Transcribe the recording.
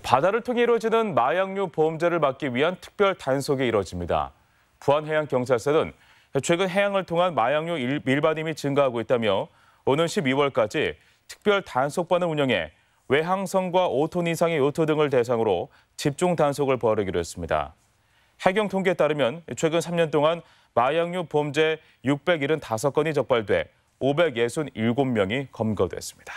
바다를 통해 이루어지는 마약류 보험자를 막기 위한 특별 단속이 이뤄집니다. 부안해양경찰서는 최근 해양을 통한 마약류 밀반입이 증가하고 있다며 오는 12월까지 특별 단속반을 운영해 외항선과 5톤 이상의 요트 등을 대상으로 집중 단속을 벌이기로 했습니다. 해경 통계에 따르면 최근 3년 동안 마약류 범죄 675건이 적발돼 567명이 검거됐습니다.